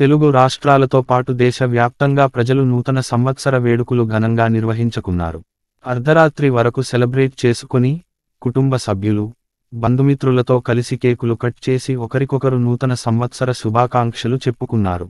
తెలుగు రాష్ట్రాలతో పాటు దేశ వ్యాప్తంగా ప్రజలు నూతన సంవత్సర వేడుకలు ఘనంగా నిర్వహించుకున్నారు అర్ధరాత్రి వరకు సెలబ్రేట్ చేసుకుని కుటుంబ సభ్యులు బంధుమిత్రులతో కలిసి కేకులు కట్ చేసి ఒకరికొకరు నూతన సంవత్సర శుభాకాంక్షలు చెప్పుకున్నారు